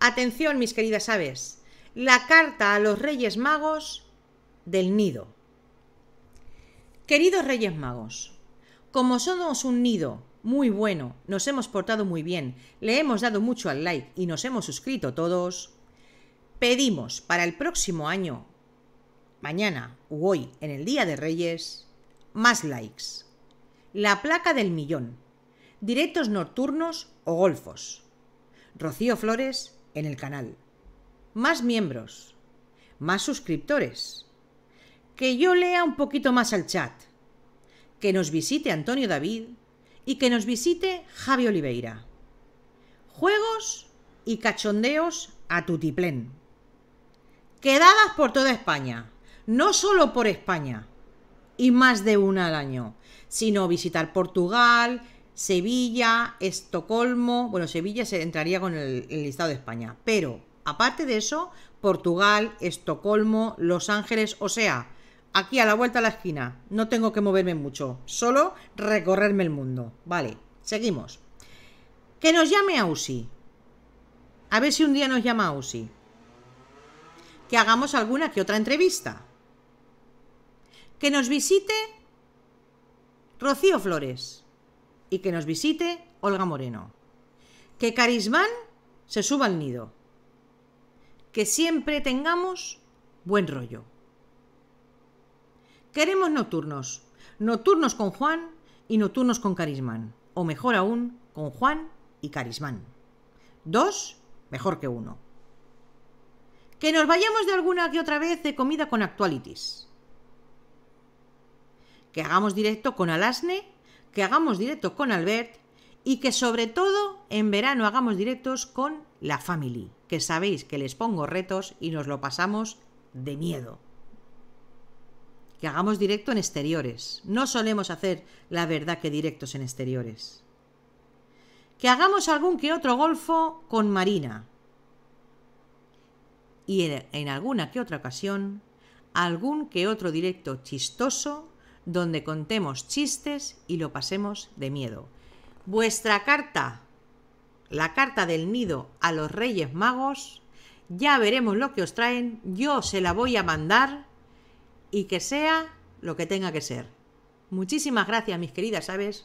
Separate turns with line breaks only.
Atención, mis queridas aves. La carta a los Reyes Magos del nido. Queridos Reyes Magos, como somos un nido muy bueno, nos hemos portado muy bien, le hemos dado mucho al like y nos hemos suscrito todos, pedimos para el próximo año, mañana u hoy, en el Día de Reyes, más likes. La placa del millón. Directos nocturnos o golfos. Rocío Flores en el canal, más miembros, más suscriptores, que yo lea un poquito más al chat, que nos visite Antonio David y que nos visite Javi Oliveira. Juegos y cachondeos a tutiplén. Quedadas por toda España, no solo por España, y más de una al año, sino visitar Portugal, Sevilla, Estocolmo, bueno, Sevilla se entraría con el, listado de España, pero aparte de eso, Portugal, Estocolmo, Los Ángeles, o sea, aquí a la vuelta a la esquina, no tengo que moverme mucho, solo recorrerme el mundo. Vale, seguimos. Que nos llame Ausi. A ver si un día nos llama Ausi. Que hagamos alguna que otra entrevista. Que nos visite Rocío Flores y que nos visite Olga Moreno. Que Carismán se suba al nido. Que siempre tengamos buen rollo. Queremos nocturnos. Nocturnos con Juan y nocturnos con Carismán. O mejor aún, con Juan y Carismán. Dos, mejor que uno. Que nos vayamos de alguna que otra vez de comida con actualities. Que hagamos directo con Alasne que hagamos directo con Albert y que sobre todo en verano hagamos directos con la family, que sabéis que les pongo retos y nos lo pasamos de miedo. Que hagamos directo en exteriores. No solemos hacer la verdad que directos en exteriores. Que hagamos algún que otro golfo con Marina. Y en, alguna que otra ocasión, algún que otro directo chistoso donde contemos chistes y lo pasemos de miedo. Vuestra carta, la carta del nido a los Reyes Magos, ya veremos lo que os traen, yo se la voy a mandar y que sea lo que tenga que ser. Muchísimas gracias, mis queridas aves,